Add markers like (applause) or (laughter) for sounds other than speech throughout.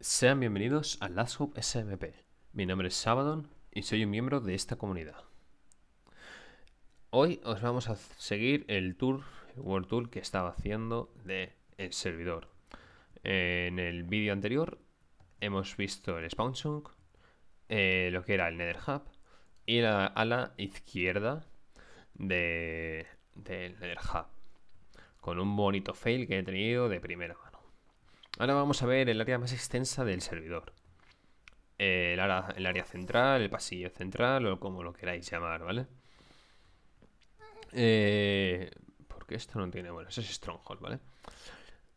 Sean bienvenidos a LastHub SMP. Mi nombre es Sabadon y soy un miembro de esta comunidad. Hoy os vamos a seguir el tour, World Tour que estaba haciendo del el servidor. En el vídeo anterior hemos visto el Spawn Chunk, eh, lo que era el Nether Hub y la ala izquierda del de Nether Hub. Con un bonito fail que he tenido de primera Ahora vamos a ver el área más extensa del servidor. El área, central, el pasillo central o como lo queráis llamar, ¿vale? Eh, porque esto no tiene... Bueno, eso es Stronghold, ¿vale?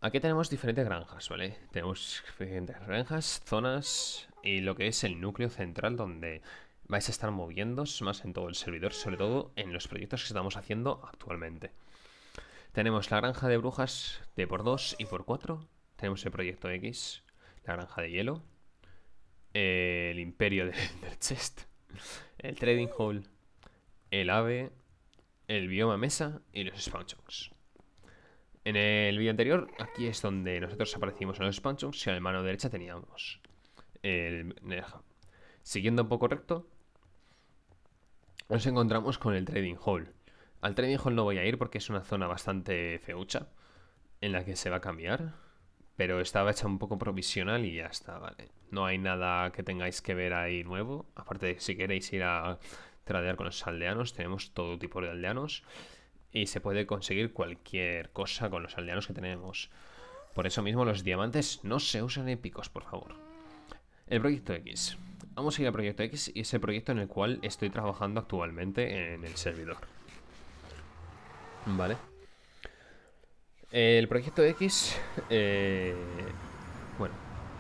Aquí tenemos diferentes granjas, ¿vale? Tenemos diferentes granjas, zonas y lo que es el núcleo central donde vais a estar moviéndoos más en todo el servidor, sobre todo en los proyectos que estamos haciendo actualmente. Tenemos la granja de brujas de por 2 y por 4 tenemos el Proyecto X, la Granja de Hielo, el Imperio de ender (laughs) Chest, el Trading Hall, el AVE, el Bioma Mesa y los chunks. En el vídeo anterior, aquí es donde nosotros aparecimos en los chunks y a la mano derecha teníamos el Nerja. Siguiendo un poco recto, nos encontramos con el Trading Hall. Al Trading Hall no voy a ir porque es una zona bastante feucha en la que se va a cambiar pero estaba hecha un poco provisional y ya está, ¿vale? No hay nada que tengáis que ver ahí nuevo. Aparte, de, si queréis ir a tradear con los aldeanos, tenemos todo tipo de aldeanos y se puede conseguir cualquier cosa con los aldeanos que tenemos. Por eso mismo los diamantes no se usan épicos, por favor. El proyecto X. Vamos a ir al proyecto X y es el proyecto en el cual estoy trabajando actualmente en el servidor. Vale. El proyecto X... Eh, bueno,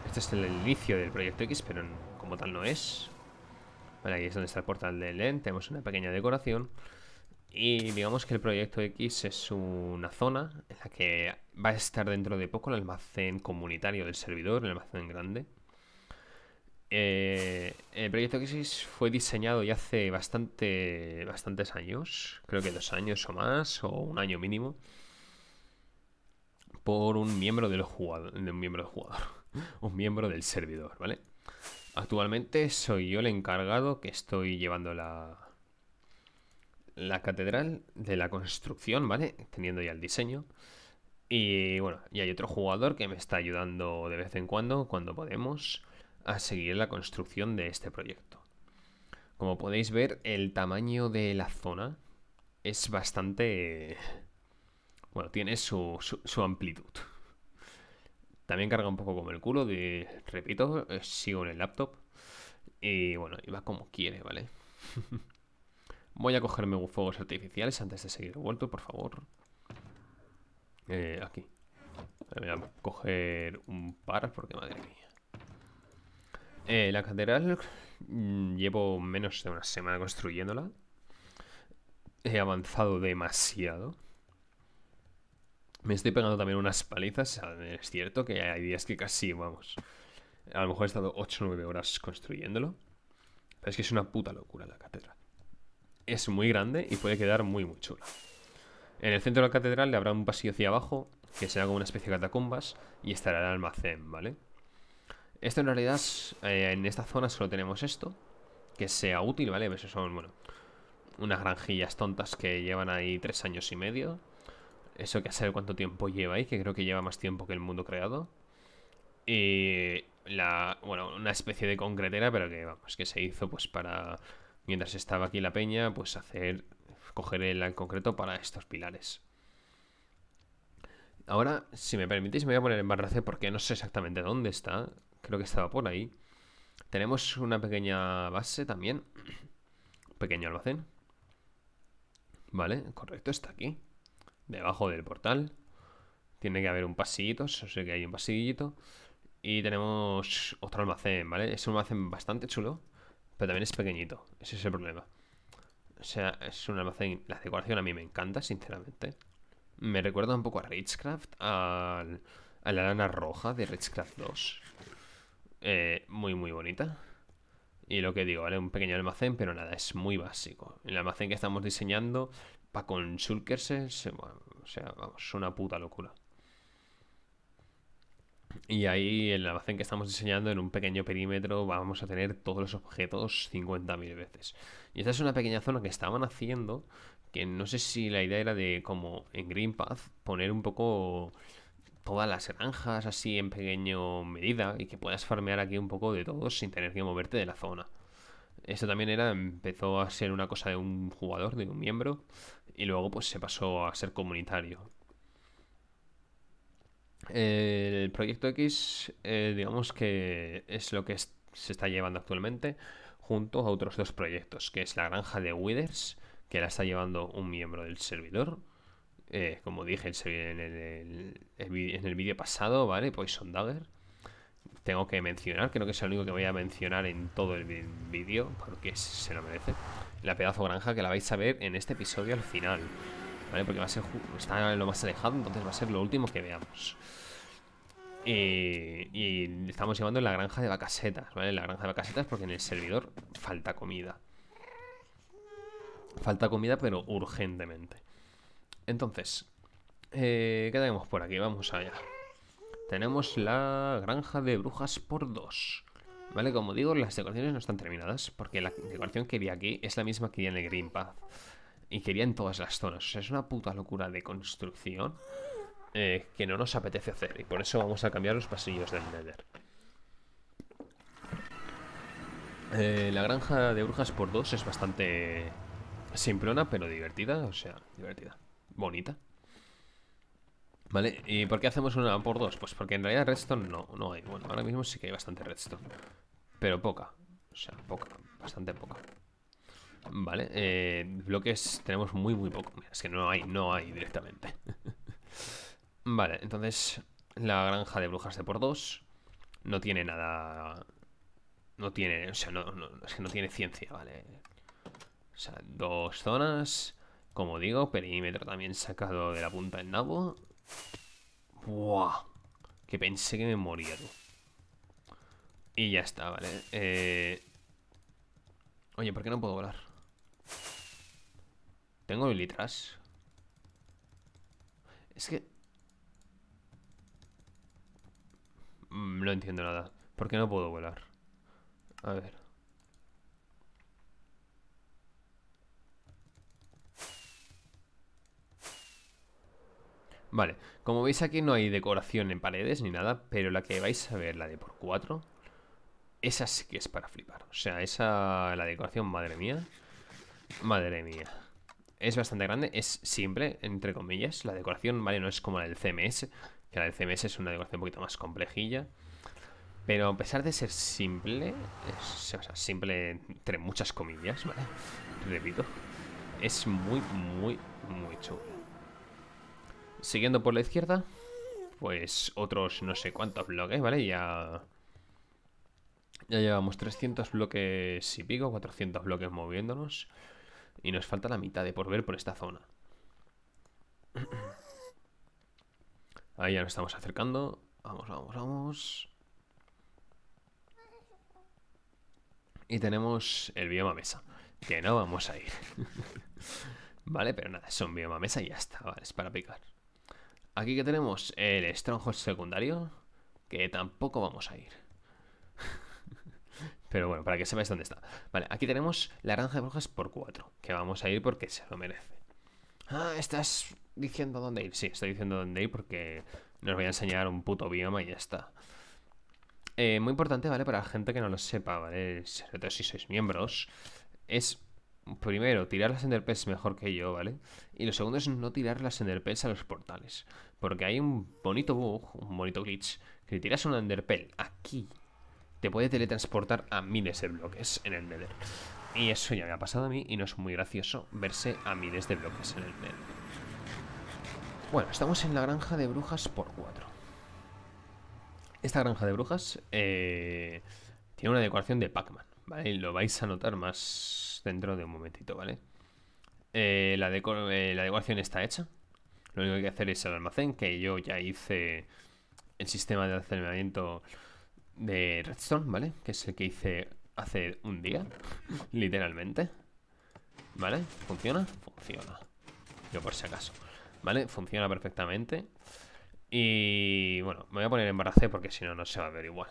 este es el inicio del proyecto X, pero como tal no es. Vale, aquí es donde está el portal de LEN. Tenemos una pequeña decoración. Y digamos que el proyecto X es una zona en la que va a estar dentro de poco el almacén comunitario del servidor, el almacén grande. Eh, el proyecto X fue diseñado ya hace bastante, bastantes años, creo que dos años o más, o un año mínimo por un miembro del jugador, de un miembro del jugador, (laughs) un miembro del servidor, ¿vale? Actualmente soy yo el encargado que estoy llevando la, la catedral de la construcción, ¿vale? Teniendo ya el diseño. Y bueno, y hay otro jugador que me está ayudando de vez en cuando, cuando podemos, a seguir la construcción de este proyecto. Como podéis ver, el tamaño de la zona es bastante bueno, tiene su, su, amplitud. También carga un poco como el culo, de, repito, eh, sigo en el laptop. Y bueno, y va como quiere, ¿vale? (laughs) Voy a cogerme fuegos artificiales antes de seguir vuelto, por favor. Eh, aquí. Voy a coger un par porque madre mía. Eh, la catedral mm, llevo menos de una semana construyéndola. He avanzado demasiado. Me estoy pegando también unas palizas. Es cierto que hay días que casi, vamos. A lo mejor he estado 8 o 9 horas construyéndolo. Pero es que es una puta locura la catedral. Es muy grande y puede quedar muy, muy chula. En el centro de la catedral le habrá un pasillo hacia abajo, que será como una especie de catacumbas, y estará el almacén, ¿vale? Esto en realidad, eh, en esta zona solo tenemos esto, que sea útil, ¿vale? Pues eso son, bueno, unas granjillas tontas que llevan ahí tres años y medio, eso que a saber cuánto tiempo lleva ahí, que creo que lleva más tiempo que el mundo creado. Y la, bueno, una especie de concretera, pero que vamos, que se hizo pues para, mientras estaba aquí la peña, pues hacer, coger el concreto para estos pilares. Ahora, si me permitís, me voy a poner en barra porque no sé exactamente dónde está. Creo que estaba por ahí. Tenemos una pequeña base también. (clears throat) Pequeño almacén. Vale, correcto, está aquí debajo del portal. Tiene que haber un pasillito, sé que hay un pasillito. Y tenemos otro almacén, ¿vale? Es un almacén bastante chulo, pero también es pequeñito. Ese es el problema. O sea, es un almacén... La decoración a mí me encanta, sinceramente. Me recuerda un poco a Richcraft, a la lana roja de Richcraft 2. Eh, muy, muy bonita. Y lo que digo, ¿vale? Un pequeño almacén, pero nada, es muy básico. El almacén que estamos diseñando para con o sea, vamos, una puta locura. Y ahí en el almacén que estamos diseñando, en un pequeño perímetro, vamos a tener todos los objetos 50.000 veces. Y esta es una pequeña zona que estaban haciendo, que no sé si la idea era de, como en Green Path, poner un poco todas las granjas así en pequeño medida y que puedas farmear aquí un poco de todo sin tener que moverte de la zona eso también era, empezó a ser una cosa de un jugador, de un miembro, y luego pues se pasó a ser comunitario. El Proyecto X, eh, digamos que es lo que se está llevando actualmente, junto a otros dos proyectos, que es la granja de Withers, que la está llevando un miembro del servidor. Eh, como dije en el, en el vídeo pasado, ¿vale? Poison Dagger tengo que mencionar, creo que es lo único que voy a mencionar en todo el vídeo, porque se lo merece. La pedazo granja que la vais a ver en este episodio al final, ¿vale? Porque va a ser, está lo más alejado, entonces va a ser lo último que veamos. Y, estamos llevando en la granja de vacasetas, ¿vale? la granja de vacasetas porque en el servidor falta comida. Falta comida, pero urgentemente. Entonces, eh, ¿qué tenemos por aquí? Vamos allá tenemos la granja de brujas por dos. Vale, como digo, las decoraciones no están terminadas, porque la decoración que vi aquí es la misma que vi en el Green Path. Y que en todas las zonas. O sea, es una puta locura de construcción eh, que no nos apetece hacer. Y por eso vamos a cambiar los pasillos del Nether. Eh, la granja de brujas por dos es bastante simplona, pero divertida. O sea, divertida. Bonita. ¿Vale? ¿Y por qué hacemos una por dos? Pues porque en realidad redstone no, no hay. Bueno, ahora mismo sí que hay bastante redstone. Pero poca. O sea, poca. Bastante poca. Vale, eh, bloques tenemos muy, muy poco. Mira, es que no hay, no hay directamente. (laughs) vale, entonces la granja de brujas de por dos no tiene nada... No tiene, o sea, no, no, es que no tiene ciencia, ¿vale? O sea, dos zonas, como digo, perímetro también sacado de la punta del nabo. Buah. Que pensé que me moría, tú. Y ya está, vale. Eh, oye, ¿por qué no puedo volar? Tengo litras. Es que... Mm, no entiendo nada. ¿Por qué no puedo volar? A ver. Vale, como veis aquí no hay decoración en paredes ni nada, pero la que vais a ver, la de por 4 esa sí que es para flipar. O sea, esa, la decoración, madre mía, madre mía. Es bastante grande, es simple, entre comillas. La decoración, vale, no es como la del CMS, que la del CMS es una decoración un poquito más complejilla. Pero a pesar de ser simple, simple entre muchas comillas, ¿vale? Repito, es muy, muy, muy chulo. Siguiendo por la izquierda, pues otros no sé cuántos bloques, ¿vale? Ya, ya llevamos 300 bloques y pico, 400 bloques moviéndonos. Y nos falta la mitad de por ver por esta zona. Ahí ya nos estamos acercando. Vamos, vamos, vamos. Y tenemos el bioma mesa. Que no vamos a ir. (laughs) vale, pero nada, es un bioma mesa y ya está. Vale, es para picar. Aquí que tenemos el Stronghold secundario, que tampoco vamos a ir. Pero bueno, para que sepáis dónde está. Vale, aquí tenemos la granja de brujas por 4, que vamos a ir porque se lo merece. Ah, estás diciendo dónde ir. Sí, estoy diciendo dónde ir porque nos voy a enseñar un puto bioma y ya está. Eh, muy importante, ¿vale? Para la gente que no lo sepa, ¿vale? Sobre si sois miembros, es primero, tirar las es mejor que yo, ¿vale? Y lo segundo es no tirar las enderpells a los portales. Porque hay un bonito bug, un bonito glitch, que si tiras una enderpel aquí, te puede teletransportar a miles de bloques en el Nether. Y eso ya me ha pasado a mí y no es muy gracioso verse a miles de bloques en el Nether. Bueno, estamos en la granja de brujas por 4. Esta granja de brujas eh, tiene una decoración de Pac-Man, lo vais a notar más dentro de un momentito, ¿vale? Eh, la, eh, decoración está hecha. Lo único que hay que hacer es el almacén, que yo ya hice el sistema de almacenamiento de Redstone, ¿vale? Que es el que hice hace un día, (laughs) literalmente. ¿Vale? ¿Funciona? Funciona. Yo por si acaso. ¿Vale? Funciona perfectamente. Y bueno, me voy a poner en porque si no, no se va a ver igual.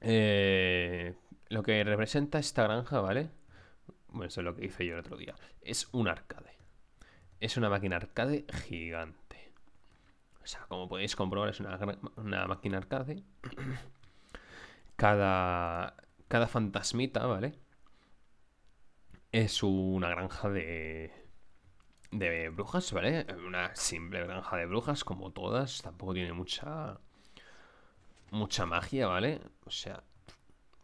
Eh, lo que representa esta granja, ¿vale? Bueno, eso es lo que hice yo el otro día. Es un arcade. Es una máquina arcade gigante. O sea, como podéis comprobar, es una, una máquina arcade. (clears throat) Cada, cada fantasmita, ¿vale? Es una granja de, de brujas, ¿vale? Una simple granja de brujas, como todas. Tampoco tiene mucha mucha magia, ¿vale? O sea,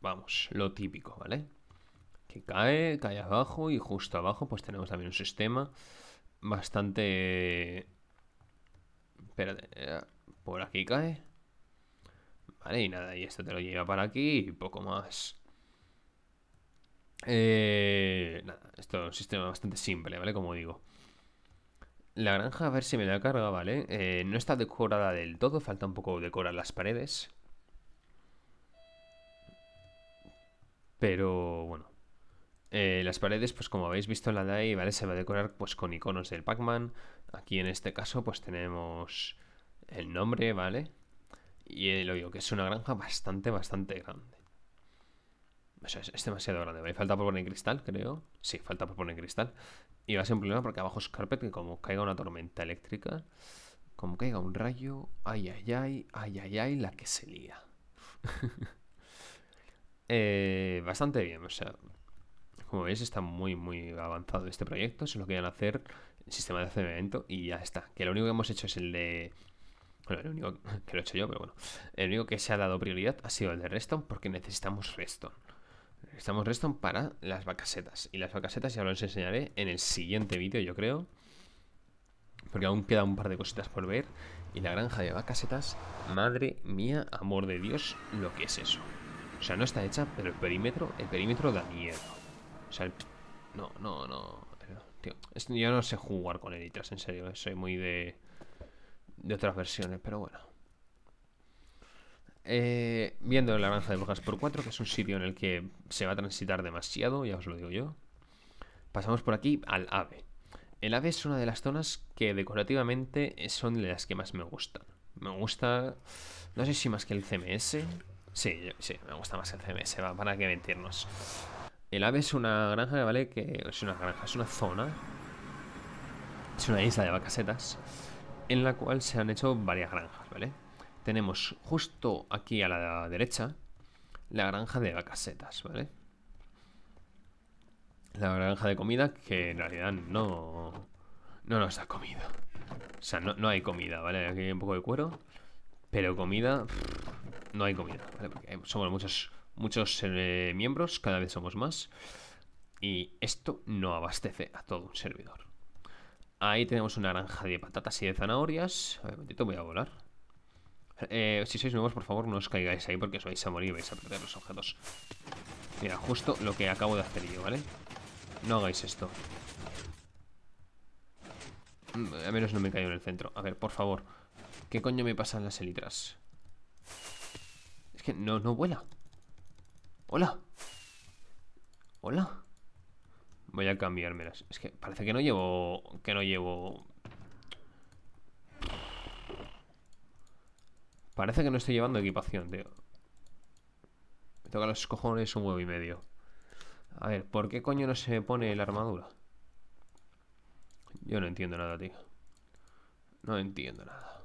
vamos, lo típico, ¿vale? Que cae, cae abajo y justo abajo pues tenemos también un sistema bastante... Espérate, eh, por aquí cae. Vale, y nada, y esto te lo lleva para aquí y poco más. Eh, nada, esto es un sistema bastante simple, ¿vale? Como digo. La granja, a ver si me da carga, ¿vale? Eh, no está decorada del todo, falta un poco decorar las paredes. Pero bueno. Eh, las paredes, pues como habéis visto en la DAI, ¿vale? Se va a decorar pues con iconos del Pac-Man. Aquí en este caso, pues tenemos el nombre, ¿vale? Y el digo, que es una granja bastante, bastante grande. es, demasiado grande, ¿vale? Falta por poner cristal, creo. Sí, falta por poner cristal. Y va a ser un problema porque abajo es carpet que como caiga una tormenta eléctrica, como caiga un rayo, ay, ay, ay, ay, ay, ay, la que se lía. (laughs) eh, bastante bien. O sea, como veis, está muy, muy avanzado este proyecto. es lo que van a hacer el sistema de cemento y ya está. Que lo único que hemos hecho es el de. Bueno, el único (laughs) que lo he hecho yo, pero bueno. El único que se ha dado prioridad ha sido el de Reston porque necesitamos Reston. Necesitamos Reston para las vacasetas. Y las vacasetas ya los enseñaré en el siguiente vídeo, yo creo. Porque aún queda un par de cositas por ver. Y la granja de vacasetas, madre mía, amor de Dios, lo que es eso. O sea, no está hecha, pero el perímetro, el perímetro da miedo. O sea, el... no, no, no. Tío, yo no sé jugar con editas, en serio. Eh, soy muy de, de otras versiones, pero bueno. Eh, viendo la granja de brujas por 4, que es un sitio en el que se va a transitar demasiado, ya os lo digo yo. Pasamos por aquí al ave. El ave es una de las zonas que decorativamente son de las que más me gustan. Me gusta, no sé si más que el CMS, Sí, sí, me gusta más el CMS, va, para que mentirnos. El AVE es una granja vale que. Es una granja, es una zona. Es una isla de vacasetas. En la cual se han hecho varias granjas, ¿vale? Tenemos justo aquí a la derecha la granja de vacasetas, ¿vale? La granja de comida que en realidad no. No nos da comido O sea, no, hay comida, ¿vale? Aquí hay un poco de cuero. Pero comida no hay comida, ¿vale? Porque somos muchos, muchos eh, miembros, cada vez somos más. Y esto no abastece a todo un servidor. Ahí tenemos una granja de patatas y de zanahorias. A ver, un momentito, voy a volar. Eh, si sois nuevos, por favor, no os caigáis ahí porque os vais a morir vais a perder los objetos. Mira, justo lo que acabo de hacer yo, ¿vale? No hagáis esto. Mm, a menos no me caigo en el centro. A ver, por favor. ¿Qué coño me pasan las elitras? Es que no, no vuela. Hola. Hola. Voy a las. Es que parece que no llevo... Que no llevo... Parece que no estoy llevando equipación, tío. Me toca los cojones un huevo y medio. A ver, ¿por qué coño no se pone la armadura? Yo no entiendo nada, tío. No entiendo nada.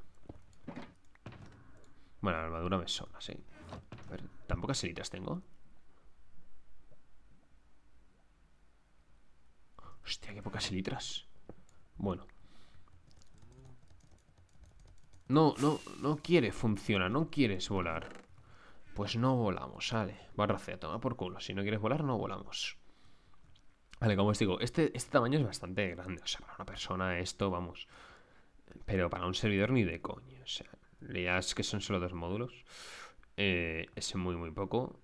Bueno, la armadura me sobra, sí. ¿Tan pocas tengo? Hostia, qué pocas elitras. Bueno. No, no, no quiere funcionar, no quieres volar. Pues no volamos, sale. Barra C, toma por culo. Si no quieres volar, no volamos. Vale, como os digo, este, este tamaño es bastante grande. O sea, para una persona esto, vamos. Pero para un servidor ni de coño. O sea, leas que son solo dos módulos. Eh, es muy, muy poco.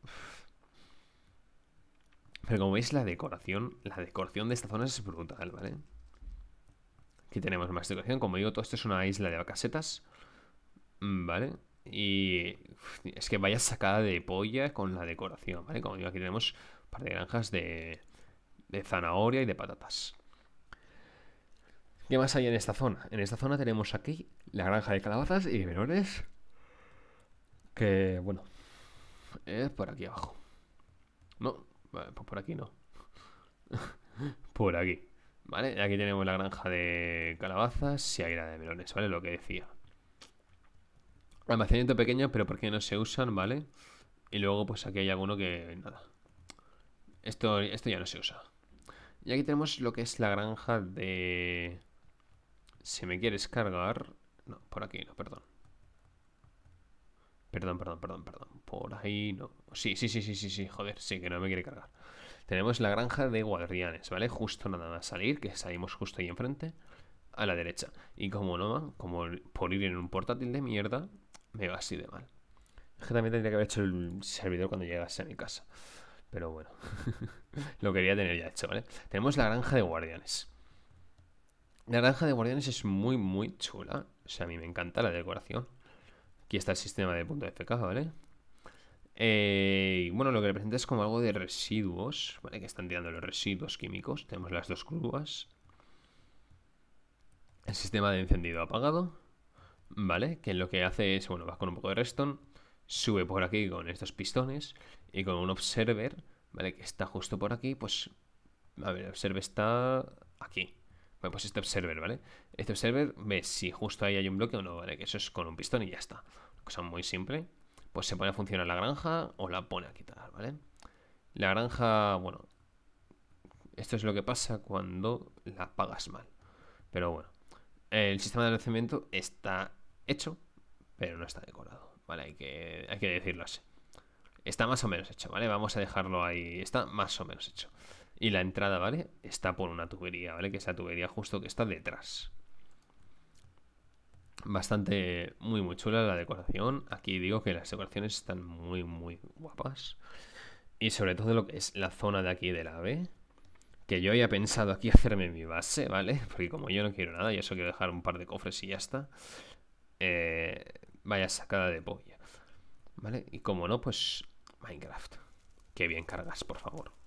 Pero como veis, la decoración, la decoración de esta zona es brutal, ¿vale? Aquí tenemos más decoración. Como digo, todo esto es una isla de casetas. Mm, ¿Vale? Y es que vaya sacada de polla con la decoración, ¿vale? Como digo, aquí tenemos un par de granjas de, de zanahoria y de patatas. ¿Qué más hay en esta zona? En esta zona tenemos aquí la granja de calabazas y de que bueno, es por aquí abajo. No, pues por aquí no. (laughs) por aquí. Vale, aquí tenemos la granja de calabazas y ahí la de melones, ¿vale? Lo que decía. Almacenamiento pequeño, pero porque no se usan, ¿vale? Y luego, pues aquí hay alguno que. nada. Esto, esto ya no se usa. Y aquí tenemos lo que es la granja de. se me quieres cargar. No, por aquí no, perdón. Perdón, perdón, perdón, perdón. Por ahí no. Sí, sí, sí, sí, sí, sí. Joder, sí, que no me quiere cargar. Tenemos la granja de guardianes, ¿vale? Justo nada más salir, que salimos justo ahí enfrente, a la derecha. Y como no, como por ir en un portátil de mierda, me va así de mal. Es que también tendría que haber hecho el servidor cuando llegase a mi casa. Pero bueno, (laughs) lo quería tener ya hecho, ¿vale? Tenemos la granja de guardianes. La granja de guardianes es muy, muy chula. O sea, a mí me encanta la decoración. Aquí está el sistema de punto FK, ¿vale? Eh, y bueno, lo que representa es como algo de residuos, ¿vale? Que están tirando los residuos químicos. Tenemos las dos curvas. El sistema de encendido apagado, ¿vale? Que lo que hace es, bueno, va con un poco de redstone, sube por aquí con estos pistones y con un observer, ¿vale? Que está justo por aquí, pues, a ver, el observer está aquí, pues este observer, ¿vale? Este observer ve si justo ahí hay un bloque o no, ¿vale? Que eso es con un pistón y ya está. Una cosa muy simple. Pues se pone a funcionar la granja o la pone a quitar, ¿vale? La granja, bueno, esto es lo que pasa cuando la pagas mal. Pero bueno, el sistema de almacenamiento está hecho, pero no está decorado, ¿vale? Hay que, hay que decirlo así. Está más o menos hecho, ¿vale? Vamos a dejarlo ahí. Está más o menos hecho. Y la entrada, ¿vale? Está por una tubería, ¿vale? Que esa tubería justo que está detrás. Bastante, muy, muy chula la decoración. Aquí digo que las decoraciones están muy, muy guapas. Y sobre todo lo que es la zona de aquí del ave. Que yo había pensado aquí hacerme mi base, ¿vale? (laughs) Porque como yo no quiero nada, yo solo quiero dejar un par de cofres y ya está. Eh, vaya sacada de polla. ¿Vale? Y como no, pues Minecraft. Qué bien cargas, por favor.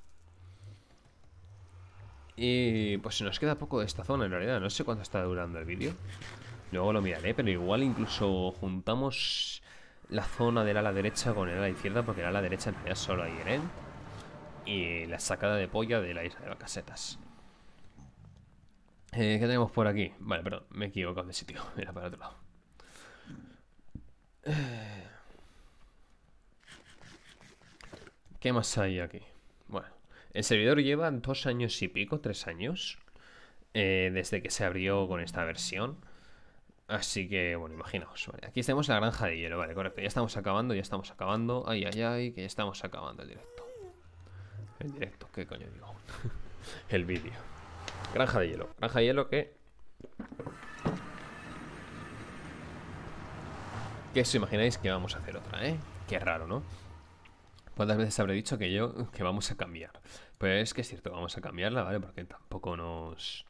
Y pues nos queda poco de esta zona en realidad. No sé cuánto está durando el vídeo. Luego lo miraré, pero igual incluso juntamos la zona del ala derecha con el ala izquierda, porque el ala derecha en realidad solo hay Eren. Y la sacada de polla de la isla de las casetas. Eh, ¿Qué tenemos por aquí? Vale, perdón, me he equivocado de sitio. (laughs) Era para otro lado. Eh, ¿Qué más hay aquí? El servidor lleva dos años y pico, tres años, eh, desde que se abrió con esta versión. Así que, bueno, imaginaos. aquí tenemos la granja de hielo, vale, correcto. Ya estamos acabando, ya estamos acabando. Ay, ay, ay, que ya estamos acabando el directo. El directo, ¿qué coño digo? (laughs) el vídeo. Granja de hielo. Granja de hielo que... Que os imagináis que vamos a hacer otra, ¿eh? Qué raro, ¿no? ¿Cuántas veces habré dicho que yo, que vamos a cambiar? Pues es que es cierto, vamos a cambiarla, ¿vale? Porque tampoco nos...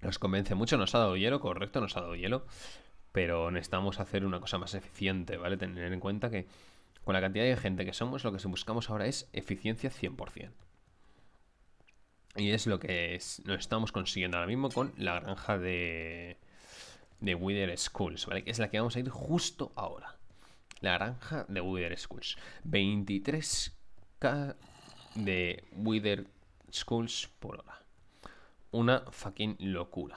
Nos convence mucho, nos ha dado hielo, correcto, nos ha dado hielo. Pero necesitamos hacer una cosa más eficiente, ¿vale? Tener en cuenta que con la cantidad de gente que somos, lo que buscamos ahora es eficiencia 100%. Y es lo que nos estamos consiguiendo ahora mismo con la granja de, de Wither Schools, ¿vale? Que es la que vamos a ir justo ahora. La granja de Wither Schools. 23k de Wither Schools por hora. Una fucking locura.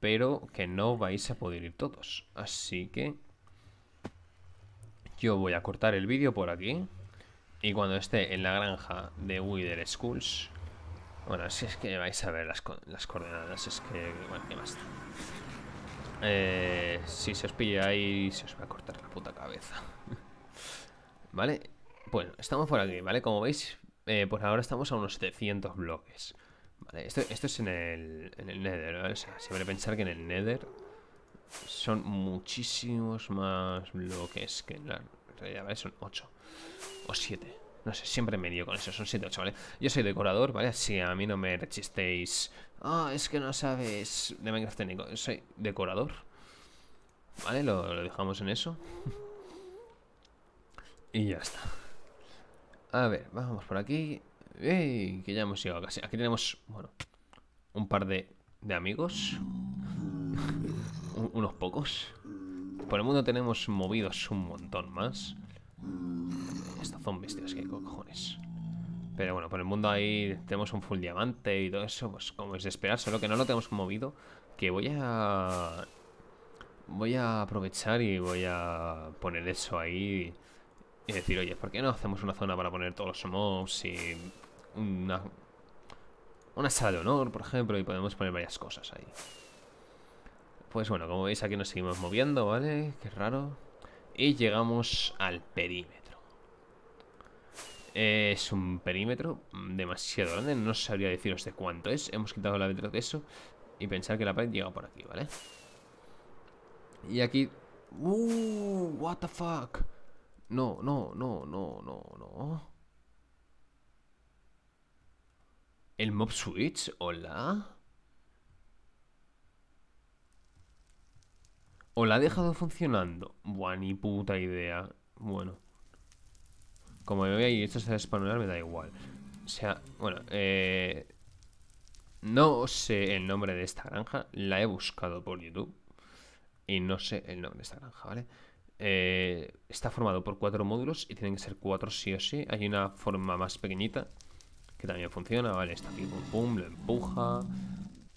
Pero que no vais a poder ir todos. Así que yo voy a cortar el vídeo por aquí. Y cuando esté en la granja de Wither Schools... Bueno, si es que vais a ver las, coordenadas, es que... Bueno, ya basta. Eh, si se os pilla ahí, se os va a cortar puta cabeza. (laughs) vale, bueno, estamos por aquí, ¿vale? Como veis, eh, pues ahora estamos a unos 700 bloques. Vale, esto, es en el, en el Nether, ¿vale? O sea, se pensar que en el Nether son muchísimos más bloques que en la realidad, ¿vale? Son 8 o 7. No sé, siempre me lío con eso, son 7 8, ¿vale? Yo soy decorador, ¿vale? Si a mí no me rechistéis. Ah, es que no sabes de Minecraft técnico. Soy decorador, Vale, lo, dejamos en eso. y ya está. A ver, vamos por aquí. ¡Ey! Que ya hemos llegado casi. Aquí tenemos, bueno, un par de, amigos. unos pocos. Por el mundo tenemos movidos un montón más. Estos zombies, tío, que cojones. Pero bueno, por el mundo ahí tenemos un full diamante y todo eso, pues como es de esperar, solo que no lo tenemos movido. Que voy a voy a aprovechar y voy a poner eso ahí y decir, oye, ¿por qué no hacemos una zona para poner todos los mobs y una, sala de honor, por ejemplo, y podemos poner varias cosas ahí? Pues bueno, como veis aquí nos seguimos moviendo, ¿vale? Qué raro. Y llegamos al perímetro. Es un perímetro demasiado grande, no sabría deciros de cuánto es. Hemos quitado la letra de eso y pensar que la pared llega por aquí, ¿vale? vale y aquí... ¡Uh! ¡What the fuck! No, no, no, no, no, no. ¿El mob switch? ¿Hola? ¿O la ha dejado funcionando? Buah, ni puta idea. Bueno. Como me voy ahí, esto se español, me da igual. O sea, bueno, eh, No sé el nombre de esta granja. La he buscado por YouTube y no sé el eh, nombre de esta granja, ¿vale? Eh, está formado por cuatro módulos y tienen que ser cuatro sí o sí. Hay una forma más pequeñita que también funciona, ¿vale? Está aquí, pum, pum, lo empuja,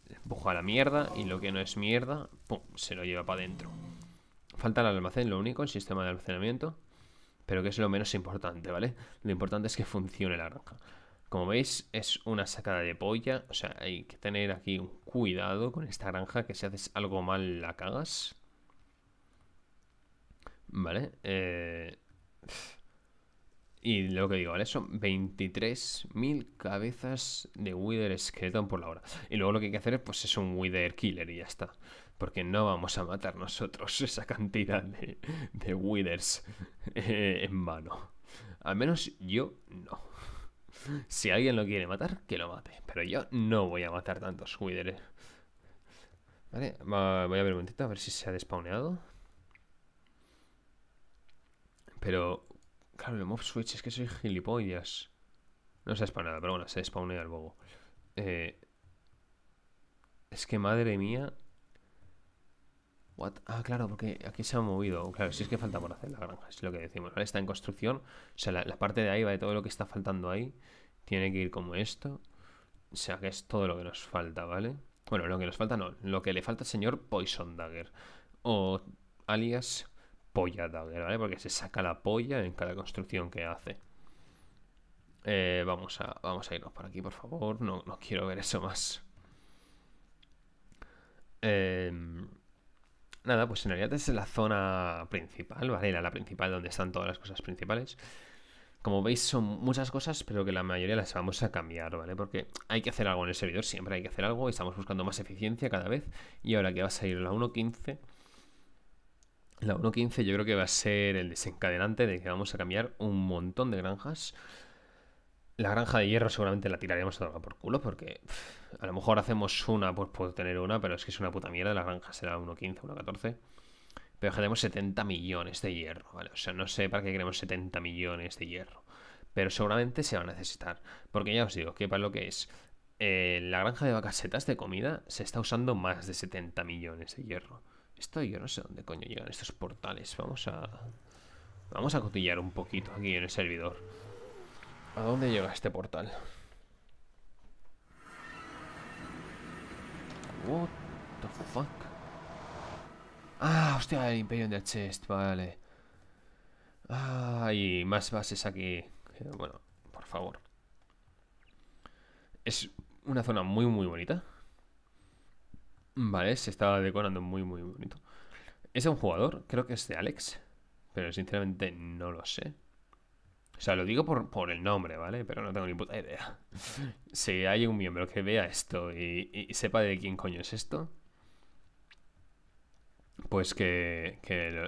empuja a la mierda y lo que no es mierda, pum, se lo lleva para adentro. Falta el almacén, lo único, el sistema de almacenamiento, pero que es lo menos importante, ¿vale? Lo importante es que funcione la granja. Como veis, es una sacada de polla, o sea, hay que tener aquí un cuidado con esta granja, que si haces algo mal la cagas. ¿Vale? Eh, y lo que digo, ¿vale? Son 23.000 cabezas de Wither Skeleton por la hora. Y luego lo que hay que hacer es, pues, es un Wither Killer y ya está. Porque no vamos a matar nosotros (laughs) esa cantidad de, de eh, en vano Al menos yo no. Si alguien lo quiere matar, que lo mate. Pero yo no voy a matar tantos Wither. Vale, voy a ver un momentito a ver si se ha despawneado. Pero, claro, el mob switch es que soy gilipollas. No se nada, pero bueno, se despaune al bobo. Eh, es que madre mía. What? Ah, claro, porque aquí se ha movido. Claro, si es que falta por hacer la granja, es lo que decimos. ¿vale? Está en construcción. O sea, la, parte de ahí, va de todo lo que está faltando ahí, tiene que ir como esto. O sea, que es todo lo que nos falta, ¿vale? Bueno, lo que nos falta no. Lo que le falta al señor Poison Dagger. O alias polla ¿vale? Porque se saca la polla en cada construcción que hace. Eh, vamos, a, vamos a irnos por aquí, por favor. No, quiero ver eso más. Em, nada, pues en realidad es la zona principal, ¿vale? La, la principal donde están todas las cosas principales. Como veis son muchas cosas, pero que la mayoría las vamos a cambiar, ¿vale? Porque hay que hacer algo en el servidor, siempre hay que hacer algo y estamos buscando más eficiencia cada vez. Y ahora que va a salir la 1.15 la 1.15 yo creo que va a ser el desencadenante de que vamos a cambiar un montón de granjas. La granja de hierro seguramente la tiraremos a por culo porque a lo mejor hacemos una pues puedo tener una, pero es que es una puta mierda. La granja será 1.15, 1.14. Pero tenemos 70 millones de hierro, ¿vale? O sea, no sé para qué queremos 70 millones de hierro. Pero seguramente se va a necesitar. Porque ya os digo que para lo que es eh, la granja de vacasetas de comida se está usando más de 70 millones de hierro. Esto yo no sé dónde coño llegan estos portales. Vamos a... Vamos a cotillar un poquito aquí en el servidor. ¿A dónde llega este portal? What the fuck? Ah, hostia, el Imperio de Chest, vale. Ah, y más bases aquí. Eh, bueno, por favor. Es una zona muy, muy bonita. Vale, se está decorando muy, muy bonito. ¿Es un jugador? Creo que es de Alex. Pero sinceramente no lo sé. O sea, lo digo por, el nombre, ¿vale? Pero no tengo ni puta idea. (laughs) si hay un miembro que vea esto y, sepa de quién coño es esto, pues que,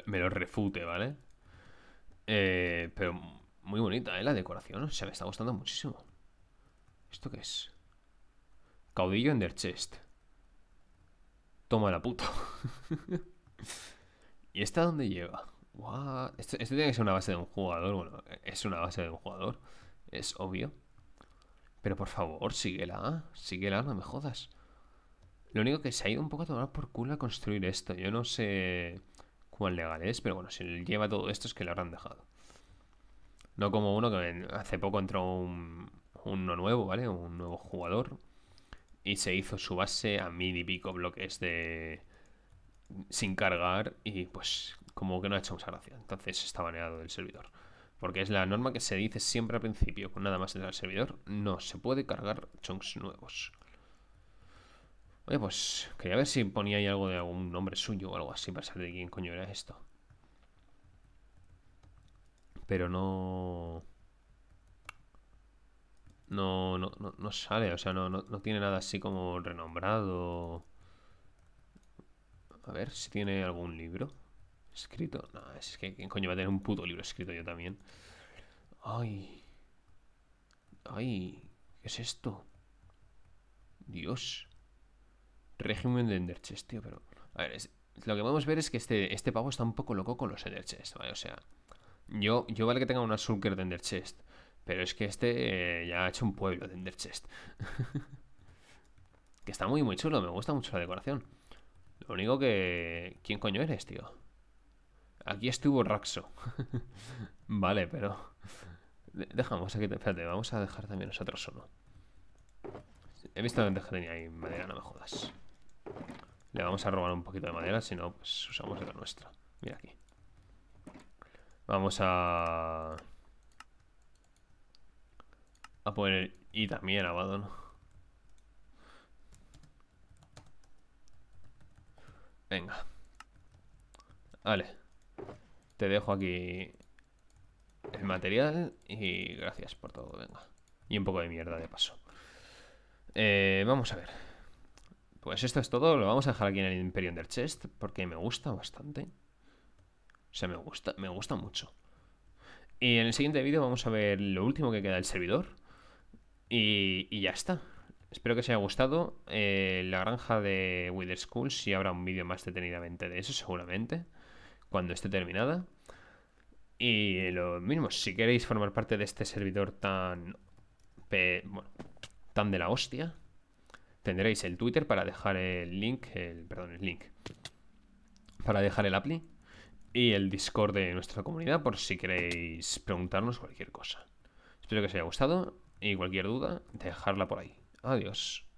me lo refute, ¿vale? Eh, pero muy bonita, ¿eh? La decoración. O sea, me está gustando muchísimo. ¿Esto qué es? Caudillo en the chest. Toma la puta. (laughs) ¿Y esta dónde lleva? Esto, tiene que ser una base de un jugador. Bueno, es una base de un jugador. Es obvio. Pero por favor, síguela. Síguela, no me jodas. Lo único que se ha ido un poco a tomar por culo a construir esto. Yo no sé cuál legal es, pero bueno, si lleva todo esto es que lo habrán dejado. No como uno que hace poco entró un, uno nuevo, ¿vale? Un nuevo jugador y se hizo su base a mil y pico bloques de sin cargar y pues como que no ha hecho mucha gracia. Entonces está baneado del servidor. Porque es la norma que se dice siempre al principio, con nada más entrar al servidor, no se puede cargar chunks nuevos. Oye, pues quería ver si ponía ahí algo de algún nombre suyo o algo así para saber de quién coño era esto. Pero no no, no, no, sale, o sea, no, tiene nada así como renombrado. A ver si tiene algún libro escrito. No, es que ¿quién coño va a tener un puto libro escrito yo también? Ay. Ay. ¿Qué es esto? Dios. Régimen de Enderchest, tío, pero... A ver, lo que podemos ver es que este, este pavo está un poco loco con los Enderchest ¿vale? O sea, yo, yo vale que tenga una Sulker de Enderchest, pero es que este eh, ya ha hecho un pueblo de Ender Chest. (laughs) que está muy, muy chulo. Me gusta mucho la decoración. Lo único que... ¿Quién coño eres, tío? Aquí estuvo Raxo. (laughs) vale, pero... Dejamos aquí... Espérate, vamos a dejar también nosotros solo. He visto que tenía ahí madera, no me jodas. Le vamos a robar un poquito de madera, si no, pues usamos otra la nuestra. Mira aquí. Vamos a a poner y también Abaddon. Venga. Vale. Te dejo aquí el material y gracias por todo, venga. Y un poco de mierda de paso. Eh, vamos a ver. Pues esto es todo, lo vamos a dejar aquí en el Imperium del Chest porque me gusta bastante. O sea, me gusta, me gusta mucho. Y en el siguiente vídeo vamos a ver lo último que queda del servidor y, ya está. Espero que os haya gustado. Eh, la granja de Wither School si habrá un vídeo más detenidamente de eso, seguramente, cuando esté terminada. Y lo mismo, si queréis formar parte de este servidor tan. tan de la hostia, tendréis el Twitter para dejar el link, el, perdón, el link, para dejar el appli y el Discord de nuestra comunidad por si queréis preguntarnos cualquier cosa. Espero que os haya gustado y cualquier duda, dejarla por ahí. Adiós.